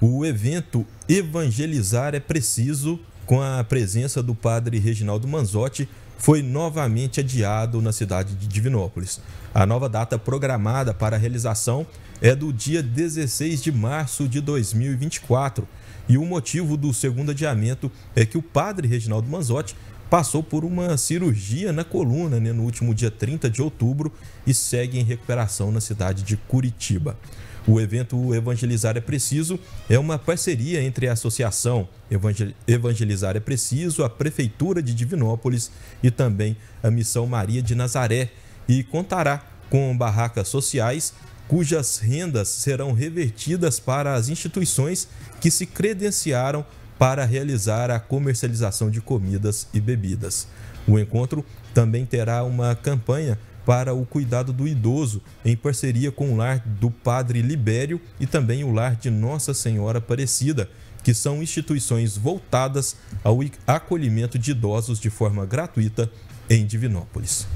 o evento Evangelizar é Preciso, com a presença do padre Reginaldo Manzotti, foi novamente adiado na cidade de Divinópolis. A nova data programada para a realização é do dia 16 de março de 2024. E o motivo do segundo adiamento é que o padre Reginaldo Manzotti passou por uma cirurgia na coluna né, no último dia 30 de outubro e segue em recuperação na cidade de Curitiba. O evento Evangelizar é Preciso é uma parceria entre a Associação Evangelizar é Preciso, a Prefeitura de Divinópolis e também a Missão Maria de Nazaré e contará com barracas sociais cujas rendas serão revertidas para as instituições que se credenciaram para realizar a comercialização de comidas e bebidas. O encontro também terá uma campanha para o cuidado do idoso, em parceria com o lar do Padre Libério e também o lar de Nossa Senhora Aparecida, que são instituições voltadas ao acolhimento de idosos de forma gratuita em Divinópolis.